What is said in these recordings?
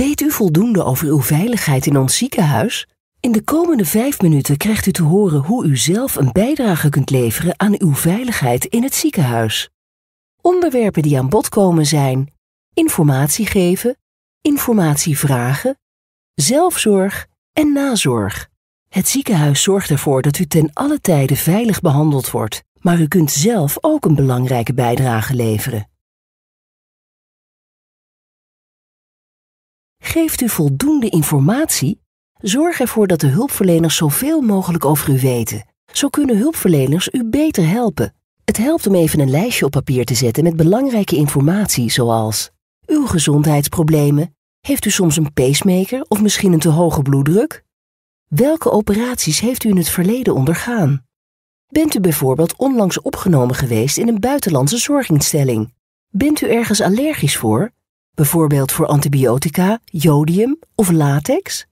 Weet u voldoende over uw veiligheid in ons ziekenhuis? In de komende vijf minuten krijgt u te horen hoe u zelf een bijdrage kunt leveren aan uw veiligheid in het ziekenhuis. Onderwerpen die aan bod komen zijn informatie geven, informatie vragen, zelfzorg en nazorg. Het ziekenhuis zorgt ervoor dat u ten alle tijde veilig behandeld wordt, maar u kunt zelf ook een belangrijke bijdrage leveren. Geeft u voldoende informatie? Zorg ervoor dat de hulpverleners zoveel mogelijk over u weten. Zo kunnen hulpverleners u beter helpen. Het helpt om even een lijstje op papier te zetten met belangrijke informatie zoals uw gezondheidsproblemen, heeft u soms een pacemaker of misschien een te hoge bloeddruk? Welke operaties heeft u in het verleden ondergaan? Bent u bijvoorbeeld onlangs opgenomen geweest in een buitenlandse zorginstelling? Bent u ergens allergisch voor bijvoorbeeld voor antibiotica, jodium of latex?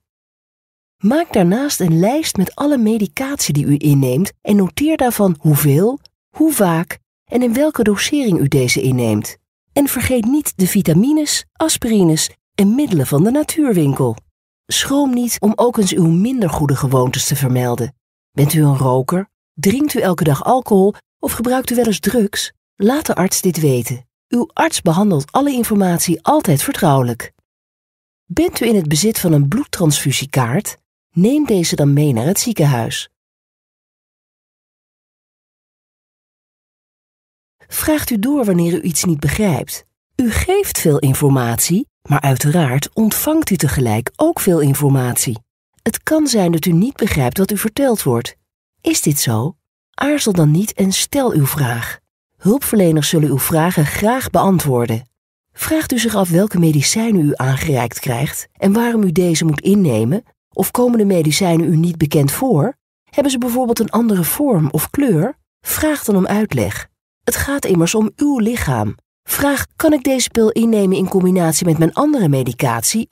Maak daarnaast een lijst met alle medicatie die u inneemt en noteer daarvan hoeveel, hoe vaak en in welke dosering u deze inneemt. En vergeet niet de vitamines, aspirines en middelen van de natuurwinkel. Schroom niet om ook eens uw minder goede gewoontes te vermelden. Bent u een roker? Drinkt u elke dag alcohol of gebruikt u wel eens drugs? Laat de arts dit weten. Uw arts behandelt alle informatie altijd vertrouwelijk. Bent u in het bezit van een bloedtransfusiekaart? Neem deze dan mee naar het ziekenhuis. Vraagt u door wanneer u iets niet begrijpt. U geeft veel informatie, maar uiteraard ontvangt u tegelijk ook veel informatie. Het kan zijn dat u niet begrijpt wat u verteld wordt. Is dit zo? Aarzel dan niet en stel uw vraag. Hulpverleners zullen uw vragen graag beantwoorden. Vraagt u zich af welke medicijnen u aangereikt krijgt en waarom u deze moet innemen, of komen de medicijnen u niet bekend voor? Hebben ze bijvoorbeeld een andere vorm of kleur? Vraag dan om uitleg. Het gaat immers om uw lichaam. Vraag: kan ik deze pil innemen in combinatie met mijn andere medicatie?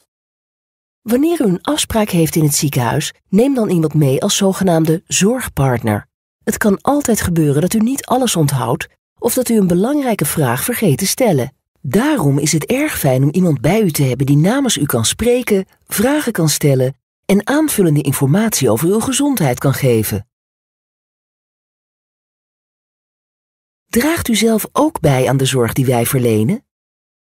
Wanneer u een afspraak heeft in het ziekenhuis, neem dan iemand mee als zogenaamde zorgpartner. Het kan altijd gebeuren dat u niet alles onthoudt of dat u een belangrijke vraag vergeet te stellen. Daarom is het erg fijn om iemand bij u te hebben die namens u kan spreken, vragen kan stellen en aanvullende informatie over uw gezondheid kan geven. Draagt u zelf ook bij aan de zorg die wij verlenen?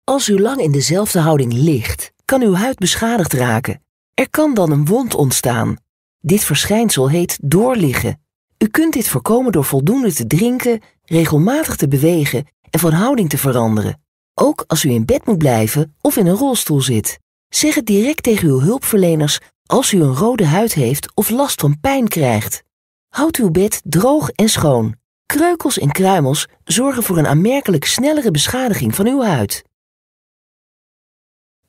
Als u lang in dezelfde houding ligt, kan uw huid beschadigd raken. Er kan dan een wond ontstaan. Dit verschijnsel heet doorliggen. U kunt dit voorkomen door voldoende te drinken, regelmatig te bewegen en van houding te veranderen. Ook als u in bed moet blijven of in een rolstoel zit. Zeg het direct tegen uw hulpverleners als u een rode huid heeft of last van pijn krijgt. Houd uw bed droog en schoon. Kreukels en kruimels zorgen voor een aanmerkelijk snellere beschadiging van uw huid.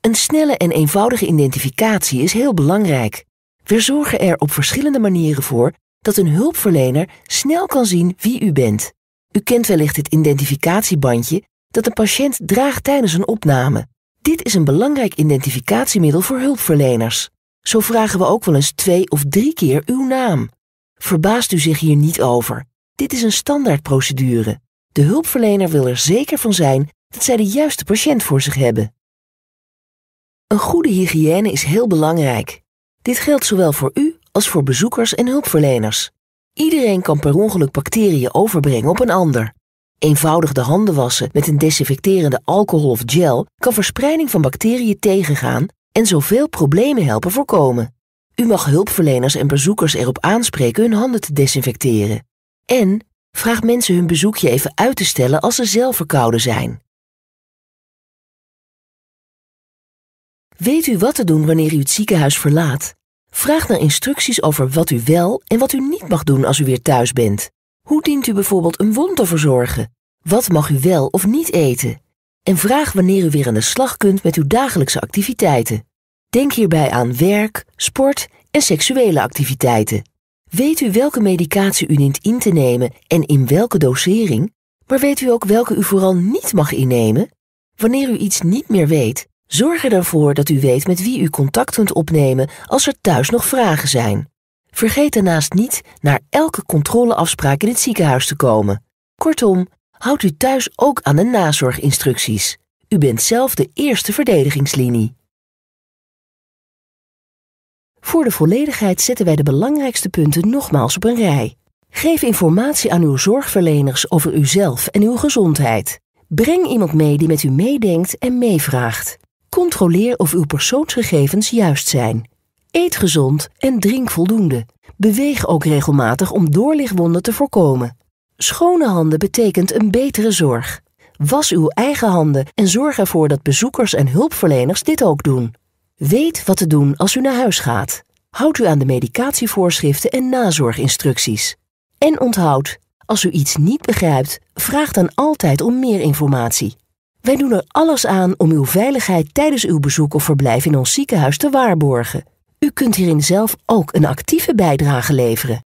Een snelle en eenvoudige identificatie is heel belangrijk. We zorgen er op verschillende manieren voor dat een hulpverlener snel kan zien wie u bent. U kent wellicht het identificatiebandje dat een patiënt draagt tijdens een opname. Dit is een belangrijk identificatiemiddel voor hulpverleners. Zo vragen we ook wel eens twee of drie keer uw naam. Verbaast u zich hier niet over. Dit is een standaardprocedure. De hulpverlener wil er zeker van zijn dat zij de juiste patiënt voor zich hebben. Een goede hygiëne is heel belangrijk. Dit geldt zowel voor u als voor bezoekers en hulpverleners. Iedereen kan per ongeluk bacteriën overbrengen op een ander. Eenvoudig de handen wassen met een desinfecterende alcohol of gel kan verspreiding van bacteriën tegengaan en zoveel problemen helpen voorkomen. U mag hulpverleners en bezoekers erop aanspreken hun handen te desinfecteren. En vraag mensen hun bezoekje even uit te stellen als ze zelf verkouden zijn. Weet u wat te doen wanneer u het ziekenhuis verlaat Vraag naar instructies over wat u wel en wat u niet mag doen als u weer thuis bent. Hoe dient u bijvoorbeeld een wond te verzorgen? Wat mag u wel of niet eten? En vraag wanneer u weer aan de slag kunt met uw dagelijkse activiteiten. Denk hierbij aan werk, sport en seksuele activiteiten. Weet u welke medicatie u dient in te nemen en in welke dosering? Maar weet u ook welke u vooral niet mag innemen? Wanneer u iets niet meer weet, Zorg er dat u weet met wie u contact kunt opnemen als er thuis nog vragen zijn. Vergeet daarnaast niet naar elke controleafspraak in het ziekenhuis te komen. Kortom, houd u thuis ook aan de nazorginstructies. U bent zelf de eerste verdedigingslinie. Voor de volledigheid zetten wij de belangrijkste punten nogmaals op een rij. Geef informatie aan uw zorgverleners over uzelf en uw gezondheid. Breng iemand mee die met u meedenkt en meevraagt. Controleer of uw persoonsgegevens juist zijn. Eet gezond en drink voldoende. Beweeg ook regelmatig om doorlichtwonden te voorkomen. Schone handen betekent een betere zorg. Was uw eigen handen en zorg ervoor dat bezoekers en hulpverleners dit ook doen. Weet wat te doen als u naar huis gaat. Houd u aan de medicatievoorschriften en nazorginstructies. En onthoud, als u iets niet begrijpt, vraag dan altijd om meer informatie. Wij doen er alles aan om uw veiligheid tijdens uw bezoek of verblijf in ons ziekenhuis te waarborgen. U kunt hierin zelf ook een actieve bijdrage leveren.